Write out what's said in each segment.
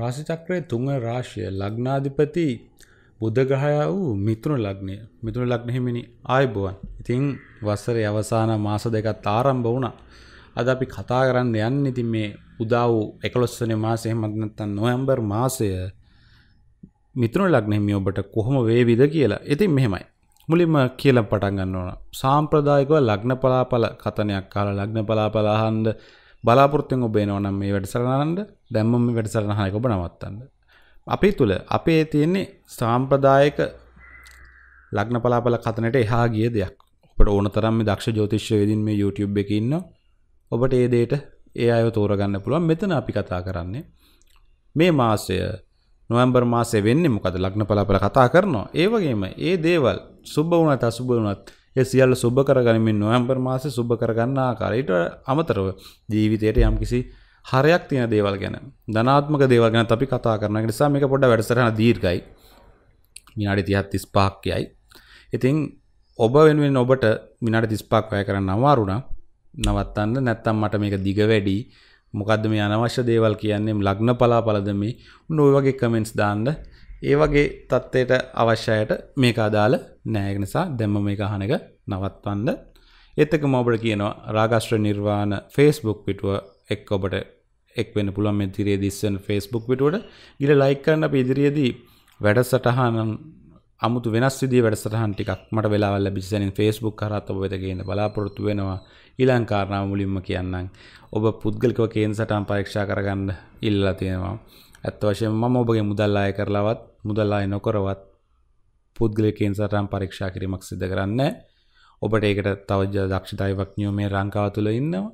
රාශිචක්‍රයේ තුන්වන රාශිය ලග්නාධිපති බුදගහය වූ මිතුන ලග්නය මිතුන ලග්නහිමිනි ආයබුවන් ඉතිං වස්සරේ අවසාන මාස දෙකත් ආරම්භ වුණා අද අපි කතා කරන්න යන්න ඉතින් මේ උදා වූ එකලොස්සන මාසය මත්නත්තන් නොයම්බර් මාසය මිතුන ලග්නෙහිමි ඔබට කොහොම වේවිද කියලා ඉතින් මෙහෙමයි මුලින්ම කියලා පටන් ගන්න ඕන සාම්ප්‍රදායිකව ලග්න පලාපල කතනයක් කාලා ලග්න පලාපලාහන්ද බලාපොරත්තුෙන් ඔබේනෝ නම් මේ වැඩසරහනට දැම්ම මේ වැඩසරහයක ඔබ නවත්තන්න. අපි තුළ අපේ තියෙන්නේ සාම්ප්‍රදායක ලග්න පලාපල කතනට එහා ගිය දෙයක් ඔබට ඕන තරම් මේ දක්ෂ ජ්‍යොතිෂ්‍ය වේදින් මේ YouTube එකේ ඉන්න ඔබට ඒ දෙයට ඒ අයව තෝරගන්න පුළුවන් මෙතන අපි කතා කරන්නේ මේ මාසය නොවැම්බර් මාසේ වෙන්නේ මොකද ලග්න පලාපල කතා කරනවා ඒ වගේම ඒ දේවල් සුබ වුණත් අසුබ වුණත් ඒ සියල්ල සුබ කරගනිමින් නොවැම්බර් මාසේ සුබ කරගන්න ආකාරයට අමතරව ජීවිතයට යම්කිසි හරයක් තියෙන දේවල් ගැන ධනාත්මක දේවල් ගැන අපි කතා කරන නිසා මේක පොඩ්ඩක් වැඩසටහන දීර්ඝයි. විනාඩි 30 35ක් යයි. ඉතින් ඔබ වෙනුවෙන් ඔබට විනාඩි 35ක් වැය කරන්න අමාරු නම් නවත්තන්න නැත්තම් මට මේක දිග වැඩි මොකද්ද මේ අනවශ්‍ය දේවල් කියන්නේ ලග්න පලාපලද මේ ඔන්න ඔය වගේ කමෙන්ට්ස් දාන්න ඒ වගේ තත්ත්වයට අවශ්‍යයට මේක අදාළ නෑග නිසා දැම්ම මේ අහන එක නවත්වන්න එත්තක මඔබට කියනවා රාගශ්‍ර නිර්වාණ ෆේස්බුක් පිටුව එක් ඔබට එක් වෙන පුළුවන් මෙතිරේ දිස්සන් ෆේස්බුක් පිටුවට ගිල ලයික් කරන්න අප ඉදිරියේදී වැඩ සටහනම් අමුතු වෙනස් විදි වැඩසටහන් ටිකක් මට වෙලාවල්ල බිසනින් ෆේස්බුක් කරත් ඔබ වෙතගේන්න බලාපොරොත්තු වෙනවා ඊලංකාරණාව මුලින්ම කියන්නම් ඔබ පුද්ගලිකව කේන් සටන් පරීක්ෂා කරගන්න ඉල්ලා තියෙනවා ඇත්ත වශයෙන් මම ඔබගේ මුදල්ලාය කරලවත් මුදල්ලාය නොකරවත් පුද්ගලකෙන් සටම් පරීක්ෂා කිරීමක් සිද කරන්න ඔබට ඒකට තවජ දක්ෂතාවක් නියෝමේ රංකාව තුළ ඉන්නවා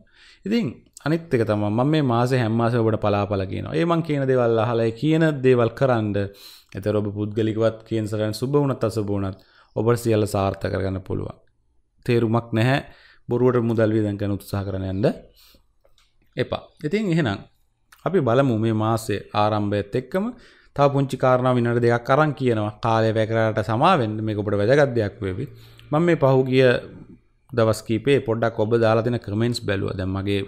ඉතින් අනිත් එක තම මම මේ මාස හැම්මාස ඔබට පලාපල කියනවා ඒ මං කියන දේවල් අහලයි කියන දේවල් කරන්න එතර ඔබ පුද්ගලිකවත් කියෙන් සටන් සුබ වුණත් අසබුණත් ඔබට සියල්ල සාර්ථ කරගන්න පුළුවන් තේරුමක් නැහැ බොරුවට මුදල් වියදම් කරන උත්සාහ කරන යන්න එපා. ඉතින් එහෙනම් අපි බලමු මේ මාසේ ආරම්භයත් එක්කම තව පුංචි කාරණා විනාඩි දෙකක් අරන් කියනවා කාලය වැය කරලාට සමාවෙන්න මේක ඔබට වැදගත් දෙයක් වේවි මම මේ පහුගිය දවස් කීපේ පොඩ්ඩක් ඔබ දාලා දෙන කමෙන්ට්ස් බැලුවා දැන් මගේ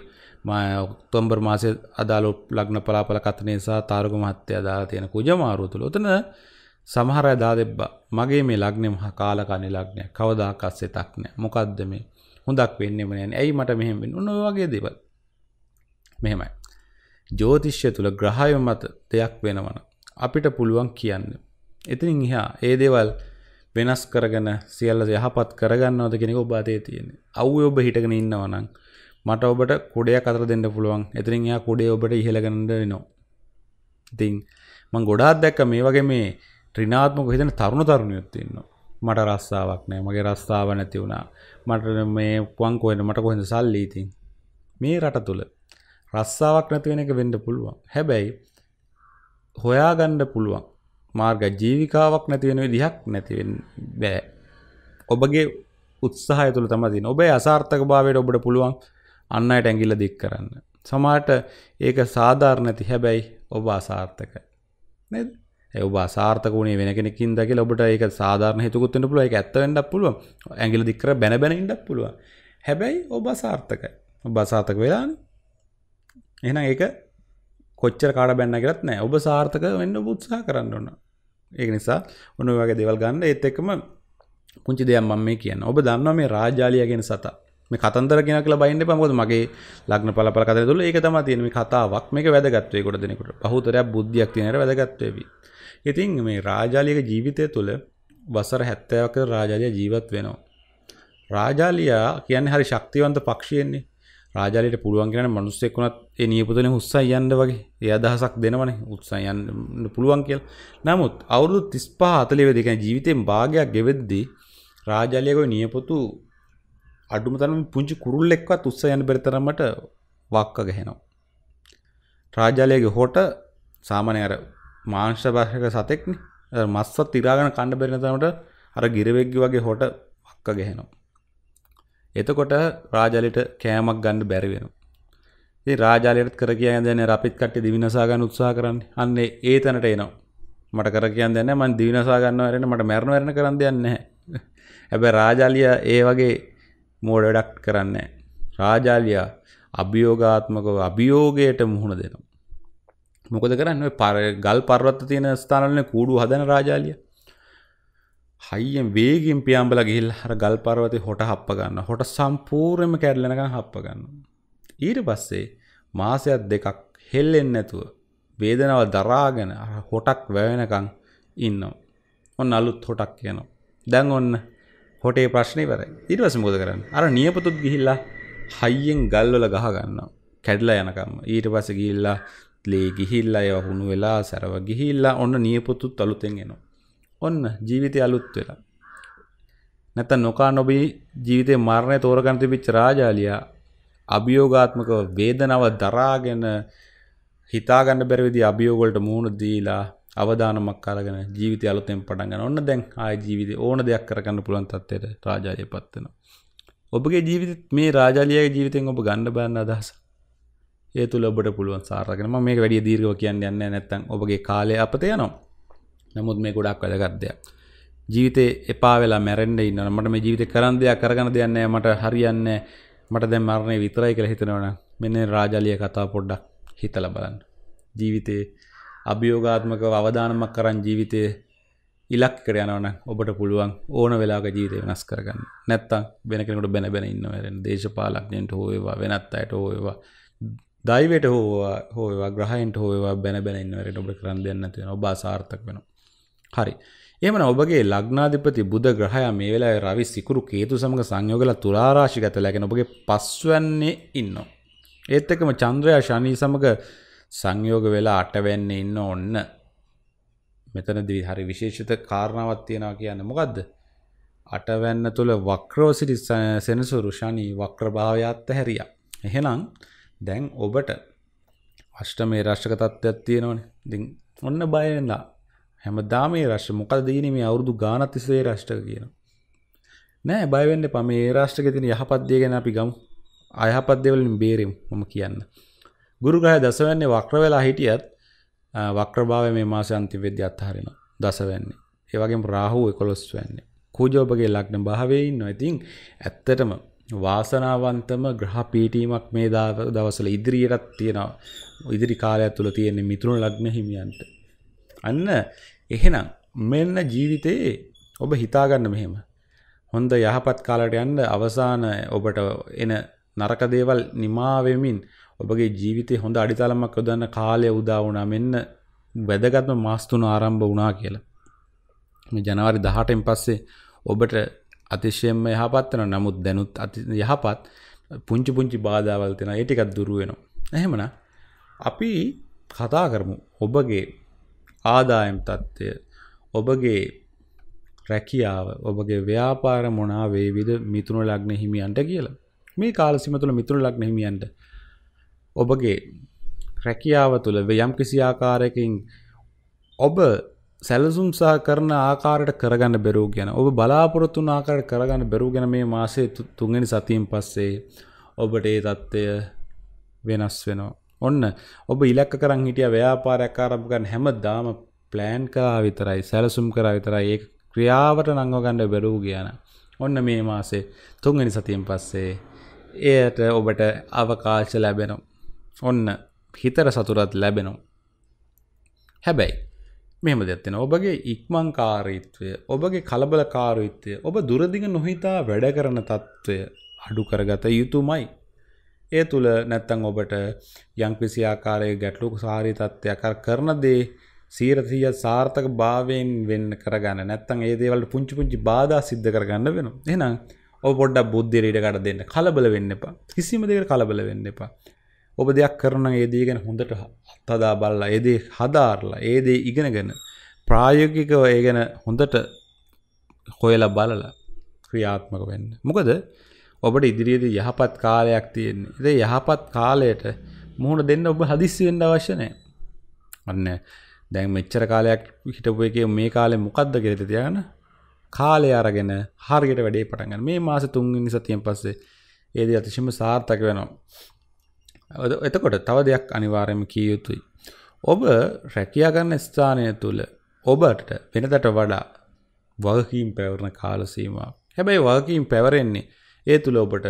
ඔක්තෝම්බර් මාසේ අදාළ ලග්න පලාපල කතනය සහ තාරක මහත්තයා දාලා තියෙන කුජමාරුව තුළ උතන සමහර අය දා දෙබ්බා මගේ මේ ලග්නේ මහා කාලකණි ලග්නය කවදාකවත් සිතක් නැහැ මොකද්ද මේ හොඳක් වෙන්නෙම නැහැ ඇයි මට මෙහෙම වෙන්නේ ඔන්න ඔය වගේ දේවල් මෙහෙමයි ජෝතිශ්‍ය තුළ ග්‍රහය මත දෙයක් වෙනවන. අපිට පුළුවන් කියන්න. එතිනින් එහා ඒ දේවල් වෙනස් කරගෙන සියල්ල යහපත් කරගන්නවද කෙනෙක ඔබාතය තියෙන්නේ අව් ඔබ හිටගෙන ඉන්නවනං මට ඔබට කොඩය කතර දෙන්න පුළුවන් එතිරින් එයා කොඩේ ඔබට ඉහළගන්නට වෙනවා. ඉතිං මං ගොඩාත් දැක්ක මේ වගේ මේ ත්‍රිනාත්මක හිතන තරුණ තරුණයොත් තියෙන්නවා. මට රස්සාාවක් නෑ මගේ රස්ථාව නැති වුණා මට මේ පුවන්කෝෙන මට කොහෙද සල්ලීතින් මේ රට තුළ රස්සාවක් නැති වෙන එක වෙන්න පුළුවන්. හැබැයි හොයාගන්න පුළුවන්. මාර්ග ජීවිකාවක් නැති වෙන විදිහක් නැති වෙන්න බෑ. ඔබගේ උත්සාහය තුළ තමයි තියෙන්නේ. ඔබේ අසාර්ථකභාවයට ඔබට පුළුවන් අන් අයට ඇඟිල්ල දික් කරන්න. සමහරට ඒක සාධාරණ නැති හැබැයි ඔබ අසාර්ථකයි. නේද? ඒ ඔබ අසාර්ථක වුණේ වෙන කෙනකින්ද කියලා ඔබට ඒක සාධාරණ හේතුකුත් වෙන්න පුළුවන්. ඒක ඇත්ත වෙන්නත් පුළුවන්. ඇඟිල්ල දික් කර බැන බැන ඉන්නත් පුළුවන්. හැබැයි ඔබ අසාර්ථකයි. ඔබ අසාර්ථක වෙලානේ. එහෙනම් ඒක කොච්චර කාට බැන්න කියලාත් නෑ. ඔබ සාර්ථක වෙන්න උත්සාහ කරන්න ඕන. ඒක නිසා ඔන්න ඔය වගේ දේවල් ගන්න ඒත් එක්කම පුංචි දෙයක් මම මේ කියන්නේ. ඔබ දන්නවා මේ රාජාලියා කියන සතා. මේ කතන්දර කියන කියලා බයින්න එපා මොකද මගේ ලග්න පළපල කතන තුල ඒක තමයි තියෙන මේ කතාවක් මේක වැදගත් වෙයි කොට දෙනකොට පහුතරයක් බුද්ධියක් තියෙන හැර වැදගත් වෙවි. ඉතින් මේ රාජාලියක ජීවිතය තුළ වසර 70ක රාජාලිය ජීවත් වෙනවා. රාජාලියා කියන්නේ හරි ශක්තිවන්ත පක්ෂියෙන්නේ. රාජාලයට පුළුවන් කියන මනුස්සෙක් වුණත් ඒ නියපොතනේ උත්සාහය යන්න වගේ ඒ අදහසක් දෙනවනේ උත්සාහය යන්න පුළුවන් කියලා. නමුත් අවුරුදු 35 40 වෙදී කියන්නේ ජීවිතයෙන් භාගයක් ගෙවෙද්දී රාජාලියගේ නියපොතු අඩුම තරම පුංචි කුරුල්ලෙක්වත් උත්සාහය යන්න බැරි තරමට වක්ක ගහනවා. රාජාලියගේ හොට සාමාන්‍ය අර මාංශ භාෂක සතෙක්නේ. මස්සත් ඉරාගෙන කන්න බැරි තරමට අර ගිරවෙක්ගේ වගේ හොට වක්ක ගහනවා. එතකොට රාජලිට කෑමක් ගන්න බැරි වෙනවා. ඉතින් රාජාලියට කර කියන්න දැන අපිත් කට්ටිය දිවිනසා ගන්න උත්සාහ කරන්නේ. අන්න ඒ තැනට එනවා. මට කර කියන්න දැන මම දිවිනසා ගන්නවා වෙන මට මරණ වෙන කරන්න දෙයක් නැහැ. හැබැයි රාජාලිය ඒ වගේ මෝඩ වැඩක් කරන්නේ නැහැ. රාජාලිය අභියෝගාත්මකව අභියෝගයට මුහුණ දෙනවා. මොකද කරන්නේ? ඔය ගල් පර්වත තියෙන ස්ථානවලනේ කූඩු හදන රාජාලිය. හයියෙන් වේගින් පියම්බල ගිල් හර ගල් පරවති හොට හප්ප ගන්න හොට සම්පූර්යම කැඩලෙනක හප්ප ගන්න. ඊට පස්සේ මාසයක් දෙකක් හෙල්ලෙන් නැතුව වේදනව දරාගෙන හොටක් වැවෙනකං ඉන්නවා. ඔන්න අලුත් හොටක් කියනවා. දැන් ඔන්න හොටේ ප්‍රශ්නය වරයි ඉරවස මුද කරන්න අර නියපතුත් ගිහිල්ලා හයියෙන් ගල්වල ගහ ගන්නවා. කැඩලා යනකම්ම ඊට පස ගිල්ලා ලේ ගිහිල්ලා යව හුණු වෙලා සැරව ගිහිල්ලා ඔන්න නියපොතුත් අලුතෙන් එනවා. ඔන්න ජීවිතය අලුත් වෙලා. නැත්නම් නොකා නොබී ජීවිතේ මරණය තෝරගන්න තිබිච්ච රාජාලියා අභියෝගාත්මක වේදනාව දරාගෙන හිතාගන්න බැරි විදිහ අභියෝග වලට මුහුණ දීලා අවදානමක් අරගෙන ජීවිතය අලුතෙන් පටන් ගන්න. ඔන්න දැන් ආයේ ජීවිතේ ඕන දෙයක් කරගන්න පුළුවන් තත්ත්වයට රාජාලියපත් වෙනවා. ඔබගේ ජීවිතෙත් මේ රාජාලියාගේ ජීවිතෙන් ඔබ ගන්න බෑන අදහස. ඒ තුල ඔබට පුළුවන් සාරගෙන මම මේක වැඩි දීර්ඝව කියන්න යන්නේ නැත්නම් ඔබගේ කාලය අපතේ යනවා. නමුත් මේ ගොඩක් වැදගත්දය. ජීවිතේ එපා වෙලා මැරෙන්ඩ ඉන්න මට මේ ජීවිත කරන් දෙයක් කරගන දෙයන්න මට හරියන්න මට දැ මරණය විතරයි කළ හිතනවන මෙන්න රාජලිය කතා පොඩ්ඩක් හිතල බලන්න. ජීවිතේ අභියෝගාත්මක අවධානමක් කරන් ජීවිතය ඉලක් කරයනවන ඔබට පුළුවන් ඕන වෙලාග ජීතය වෙනස් කරගන්න නැත්තං වෙන කෙනකට බැන බැන ඉන්නවරෙන් දේශපාලක්නයට හෝවා වෙනත් අයට හෝවා දයිවට හෝවා හෝවා ග්‍රහයින්ට හෝවා බැන බැනන්නවරට ඔබ කරන් දෙන්න තියෙන ඔබා සාර්ථක් වෙනවා හරි. එහෙමනම් ඔබගේ ලග්නාධිපති බුධ ග්‍රහයා මේ වෙලාවේ රවි සිකුරු කේතු සමග සංයෝගලා තුලා රාශි ගතලාගෙන ඔබගේ පස්වැන්නේ ඉන්නවා. ඒත් එක්කම චන්ද්‍රයා ශනි සමග සංයෝග වෙලා අටවැන්නේ ඉන්න ඕන්න. මෙතනදී හරි විශේෂිත කාරණාවක් තියෙනවා කියන්නේ මොකද්ද? අටවැන්න තුල වක්‍රව සිටි සෙනසුරු ශනි වක්‍රභාවය අත්හැරියා. එහෙනම් දැන් ඔබට අෂ්ටමේ රාශක තත්ත්වයක් තියෙනවනේ. ඉතින් ඔන්න බය වෙනවා. හැමදාම මේ රාෂ්ට්‍ර මොකද දීනේ මේ අවුරුදු ගානක් තිස්සේ රාෂ්ට්‍ර කියන. නෑ බය වෙන්න එපා මේ රාෂ්ට්‍රකේ තියෙන යහපත් දේ ගැන අපි ගමු. අයහපත් දේවලින් බේරෙමු මම කියන්න. ගුරු ග්‍රහය දසවැන්නේ වක්‍ර වෙලා හිටියත් වක්‍රභාවය මේ මාසේ අන්තිම වෙද්දී අත්හරිනවා. දසවැන්නේ. ඒ වගේම රාහු 11 වෙන්නේ. කුජෝපගේ ලග්න භාවයේ ඉන්නවා. ඉතින් ඇත්තටම වාසනාවන්තම ග්‍රහ පීඨීමක් මේ දවස්වල ඉදිරියටත් තියෙනවා. ඉදිරි කාලය තුළ තියෙන මිතුරු ලග්න හිමියන්ට. අන්න එහෙනම් මෙන්න ජීවිතේ ඔබ හිතාගන්න මෙහෙම. හොඳ යහපත් කාලට යන්න අවසාන ඔබට එන නරක දේවල් නිමා වෙමින් ඔබගේ ජීවිතේ හොඳ අඩිතාලමක් යොදන්න කාලය උදා වුණා. මෙන්න වැදගත්ම මාස තුන ආරම්භ වුණා කියලා. මේ ජනවාරි 18න් පස්සේ ඔබට අතිශයම යහපත් වෙනවා. නමුත් දැනුත් යහපත් පුංචි පුංචි බාධාවල් තියෙනවා. ඒ ටිකක් දුරු වෙනවා. එහෙමනම් අපි කතා කරමු. ඔබගේ ආදායම් තත්ත්වය ඔබගේ රැකියාව ඔබගේ ව්‍යාපාර මොනා වේවිද මිතුන ලග්න හිමියන්ට කියලා. මේ කාලසීම තුළ මිතුන ලග්න හිමියන්ට ඔබගේ රැකියාව තුළ යම් කිසි ආකාරයකින් ඔබ සැලසුම් සහ කරන ආකාරයට කරගන්න බැරුව ගැන ඔබ බලාපොරොත්තු වන ආකාරයට කරගන්න බැරුව ගැන මේ මාසේ තුන්වෙනි සතියෙන් පස්සේ ඔබට ඒ தත්ත්වය වෙනස් වෙනවා. ඔන්න ඔබ ඉලක්ක කරන් හිටිය ව්‍යාපාරයක් ආරම්භ කරන හැමදාම ප්ලෑන් කරා විතරයි සැලසුම් කරා විතරයි ඒක ක්‍රියාවට නංව ගන්න බැරුව ගියා නම් ඔන්න මේ මාසේ තුන්වෙනි සතියෙන් පස්සේ එයට ඔබට අවකාශ ලැබෙනවා. ඔන්න හිතර සතුරත් ලැබෙනවා. හැබැයි මෙම දෙත්තින ඔබගේ ඉක්මංකාරීත්වය ඔබගේ කලබලකාරීත්වය ඔබ දුරදිග නොහිතා වැඩ කරන තත්ත්වය අඩු කරගත යුතුමයි ඒ තුළ නැත්තං ඔබට යංකිසි ආකාරයේ ගැටලුක සාරී තත්ත්වයක් කරන දේ සීරතිය සාර්ථක භාවයෙන් වෙන්න කරගන්න නැත්තං ඒ දේවල්ට පුංචි පුංචි බාධා සිද්ධ කරගන්න වෙනවා. එහෙනම් ඔබ පොඩ්ඩක් බුද්ධියට ඉඩකට දෙන්න. කලබල වෙන්න එපා. කිසිම දෙයකට කලබල වෙන්න එපා. ඔබ දෙයක් කරන ඒ දේ ගැන හොඳට අත්හදා බලලා ඒ දේ හදාarලා ඒ දේ ඉගෙනගෙන ප්‍රායෝගිකව ඒ ගැන හොඳට හොයලා බලලා ක්‍රියාත්මක වෙන්න. මොකද ඔබට ඉදිරියේදී යහපත් කාලයක් තියෙන්නේ. ඉතින් යහපත් කාලයට මුහුණ දෙන්න ඔබ හදිස්සි වෙන්න අවශ්‍ය නැහැ. අන්න දැන් මෙච්චර කාලයක් හිටපු එකේ මේ කාලේ මොකද්ද කියලා තියාගෙන කාලය අරගෙන හරියට වැඩේ පටන් ගන්න. මේ මාස 3 වෙනි සතියෙන් පස්සේ ඒ දේ අතිශයම සාර්ථක වෙනවා. එතකොට තව දෙයක් අනිවාර්යයෙන්ම කිය යුතුයි. ඔබ රැකියා ගන්න ස්ථානය තුල ඔබට වෙනදට වඩා වගකීම් පැවරන කාල සීමාවක්. හැබැයි වගකීම් පැවරෙන්නේ ඒ තුළ ඔබට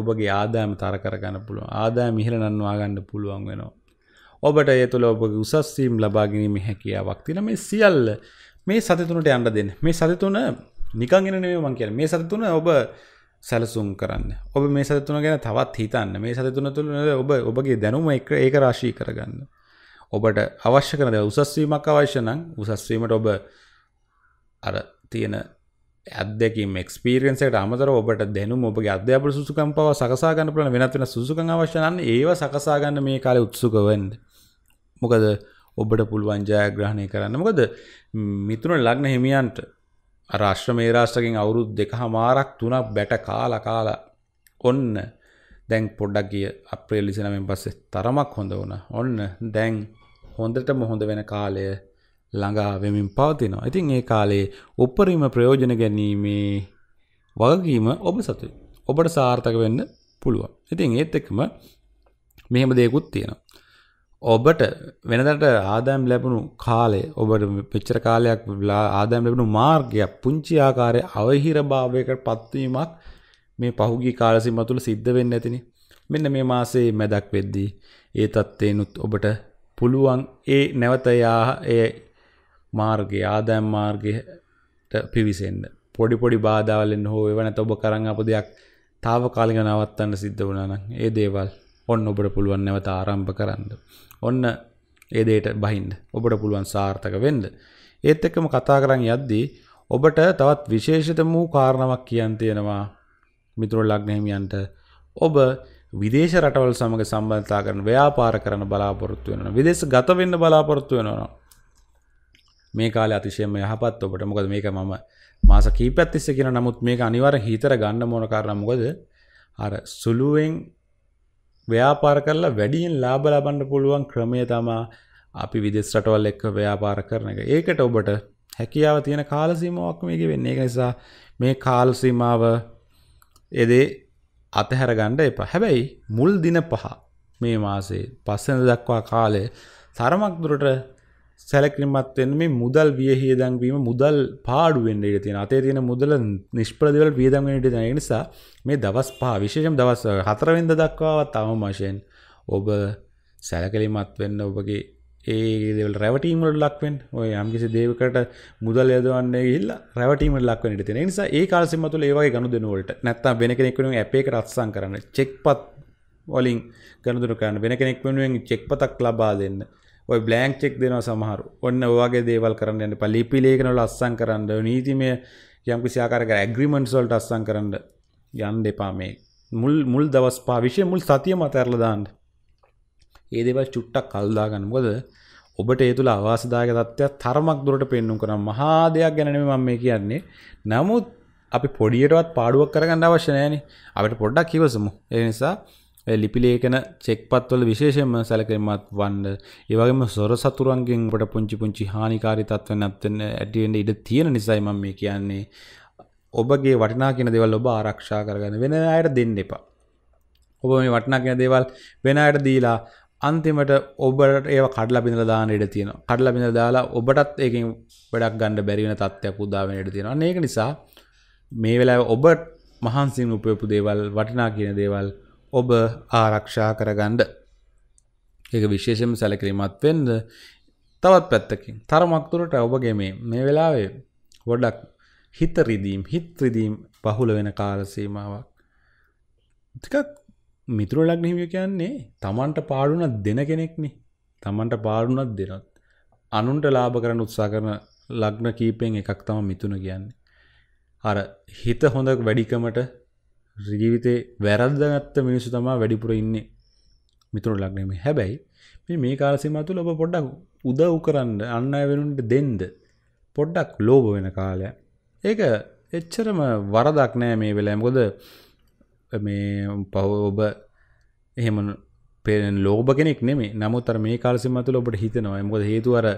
ඔබගේ ආදායම තර කරගන්න පුළුවන් ආදාය මිහිර නන්වා ගන්න පුළුවන් වෙනවා. ඔබට ඒ තුළ ඔබගේ උසස්වීම් ලබා ගැනීම හැකියාවක් තියෙන මේ සියල්ල මේ සතිතුනට යන්න දෙන්න. මේ සතිතුන නිකන් එන නෙමෙයි මම කියන්නේ. මේ සතිතුන ඔබ සැලසුම් කරන්න. ඔබ මේ සතිතුන ගැන තවත් හිතන්න. මේ සතිතුන තුළ ඔබ ඔබගේ දැනුම එක ඒක රාශී කරගන්න. ඔබට අවශ්‍ය කරන දේ උසස් වීමක් අවශ්‍ය නම් උසස් වීමට ඔබ අර තියෙන ඇදකින් ක්ස්පිරන්සට අමතර ඔබට දැනු ඔබගේ අධ්‍යාපන සුසුකම් පව සකසාගන්න පුලන වෙනත් වෙන සුසුකං අවශ්‍යනන් ඒව සකසාගන්න මේ කාලය උත්සුකවෙන්ද. මොකද ඔබට පුළුවන් ජයග්‍රහණය කරන්න මොකද මිතුරන ලග්න හිමියන්ට රාශ්්‍ර මේ රාෂ්ටකින් අවුරුද් දෙක හමාරක් තුනක් බැට කාල කාලා ඔන්න දැන් පොඩ්ඩක් ගිය අප්‍රේලිසිනමෙන් පස්සේ තරමක් හොඳ වුණ ඔන්න දැන් හොඳට මොහොඳ වෙන කාලය ළඟා වෙමින් පවතිනවා. ඉතින් ඒ කාලේ උපරිම ප්‍රයෝජන ගැනීමේ වගකීම ඔබ සතුයි. ඔබට සාර්ථක වෙන්න පුළුවන්. ඉතින් ඒත් එක්කම මෙහෙම දෙයක්ත් තියෙනවා. ඔබට වෙනදට ආදායම් ලැබුණු කාලේ ඔබට මෙච්චර කාලයක් ආදායම් ලැබුණු මාර්ගය පුංචි ආකාරයේ අවහිරභාවයකට පත්වීමක් මේ පහුගිය කාල සීමාව තුළ සිද්ධ වෙන්නේ නැතිනේ. මෙන්න මේ මාසේ මැදක් වෙද්දී ඒ තත්ත්වේනුත් ඔබට පුළුවන් ඒ නැවත යා ඒ මාර්ගය ආදෑම් මාර්ගයට පිවිසෙන්න්න. පොඩි පොඩි බාධාවලෙන් හෝ එවනැත ඔබ කරන්න අප දෙයක් තාව කාලිග නවත්තන්න සිද්ධ වනන ඒ දේවල් ඔන්න ඔබට පුළුවන් නැවත ආරම්භ කරන්න. ඔන්න ඒදේට බහින්ද ඔබට පුළුවන් සාර්ථක වෙන්ද. ඒත් එක්කම කතා කරන්න යද්දී ඔබට තවත් විශේෂතම වූ කාරණවක් කියන් තියෙනවා මිතුර ලක්නහිමියන්ට ඔබ විදේශ රටවල් සමඟ සම්බන්ධතා කරන ව්‍යාපාර කරන බලාපොරොත්තු වෙනවා විදේශ ගත වෙන්න බලාපොරොත්තු වෙනවා මේ කාල අතිශයම යහපත් ඔබට මොකද මේක මම මාස කීපයක් තිස්සේ කියන නමුත් මේක අනිවාර්ය හිතර ගන්න මොන කාරණා මොකද අර සුළුවෙන් ව්‍යාපාර කරලා වැඩියෙන් ලාභ ලබන්න පුළුවන් ක්‍රමය තමයි අපි විදෙස් රටවල් එක්ක ව්‍යාපාර කරන එක. ඒකට ඔබට හැකියාව තියෙන කාල සීමාවක් මේකේ වෙන්නේ. ඒක නිසා මේ කාල සීමාව එදේ අතහැර ගන්න එපා. හැබැයි මුල් දින පහ මේ මාසේ පස්වෙනිදා දක්වා කාලය තරමක් දුරට සැලකිලිමත් වෙන්න මේ මුදල් වියහියදම් වීම මුදල් පාඩු වෙන්න ඉඩ තියෙනවා. අතේ තියෙන මුදල නිෂ්පල දේවල් වියදම් වෙන්න ඉඩ තියෙන. ඒ නිසා මේ දවස් පහ විශේෂයෙන් දවස් 4 වෙනිදා දක්වාවත් අවම වශයෙන් ඔබ සැලකිලිමත් වෙන්න ඔබගේ ඒ දේවල් රැවටීම් වලට ලක් වෙන්න. ඔය යම්කිසි දේවකට මුදල් යොදවන්න ගිහිල්ලා රැවටීම් වලට ලක් වෙන්න ඉඩ තියෙන. ඒ නිසා ඒ කාල සීමාව තුළ ඒ වගේ ගනුදෙනු වලට නැත්තම් වෙන කෙනෙක් වෙනුවෙන් ඇප් එකකට අත්සන් කරන්න, චෙක්පත් වලින් ගනුදෙනු කරන්න, වෙන කෙනෙක් වෙනුවෙන් චෙක්පතක් ලබා දෙන්න ඔය බ්ලෑන්ක් චෙක් දෙනවා සමහරු ඔන්න ඔවාගේ දේවල් කරන්න යන්න පලිපි ලේඛනවල අස්සම් කරන්න නීතිමය යම් කිසි ආකාරයක ඇග්‍රීමන්ට්ස් වලට අස්සම් කරන්න යන්න එපා මේ මුල් මුල් දවස් පහ විශේෂ මුල් සතියම අතහැරලා දාන්න. ඒ දේවල් චුට්ටක් කල් දාගන්න. මොකද ඔබට ඒ තුළ අවාසදායක තත්ත්වයක් තරමක් දුරට පෙන්වන්න කරන මහා දෙයක් ගැන නෙමෙයි මම මේ කියන්නේ. නමුත් අපි පොඩියටවත් පාඩුවක් කරගන්න අවශ්‍ය නැහැ නේ. අපිට පොඩ්ඩක් ඉවසමු. ඒ නිසා ලිපිලේකන චෙක්පත්වල විශේෂම සැලකමත් වන්න ඒවගේම සොර සතුරන්ගෙන්ට පුංචි පුංචි හානිකාරි තත්ව නැත්තෙන ඇටියෙන්ට ඉඩ තියෙන නිසයිම මේ කියන්නේ ඔබගේ වටිනා කියෙන දෙවල් ඔබ ආරක්ෂා කරගන්න වෙන අයට දෙන්න එපා ඔබ මේ වටනා කියෙන දේවල් වෙන අයට දීලා අන්තිමට ඔබට ඒ කඩල පිඳ දාන ඉඩ තියෙන කඩල පිඳ දාලා ඔබටත් ඒකින් වැඩක් ගණඩ බැරිවෙන තත්ත්වයක් උදාවෙන ඉඩ තියෙන ඒක නිසා මේ වෙලා ඔබ මහන්සින් උපයපු දේවල් වටිනා කියන දේවල් ඔබ ආරක්ෂා කරගන්න. ඒක විශේෂම සැලකිරීමත් වෙන්න තවත් පැත්තකින් තරමක් දුරට ඔබගේ මේ මේ වෙලාවේ ගොඩක් හිත රිදීම් හිත රිදීම් බහුල වෙන කාල සීමාවක් ටිකක් මිතුරු ලග්න හිමියෝ කියන්නේ තමන්ට පාඩුණක් දෙන කෙනෙක්නේ. තමන්ට පාඩුණක් දෙනත් අනුන්ට ලාභ කරන්න උත්සාහ කරන ලග්න කීපෙන් එකක් තමයි මිතුන කියන්නේ. අර හිත හොඳ වැඩිකමට ජීවිතේ වැරද්දගත්ත මිනිස්සු තමා වැඩිපුර ඉන්නේ මිතුරු ලක්නෙම හැබැයි මේ මේ කාලසිම තුළ ඔබ පොඩ්ඩක් උදව් කරන්න අන්න වෙනුන්ට දෙන්ද පොඩ්ඩක් ලෝභ වෙන කාලය ඒක එච්චරම වරදක් නෑ මේ වෙලා මොකද මේ පව ඔබ එහෙම පෙරෙන් ලෝභ කෙනෙක් නෙමේ නමුත් අර මේ කාලසිම තුළ ඔබට හිතෙනවා මොකද හේතුව අර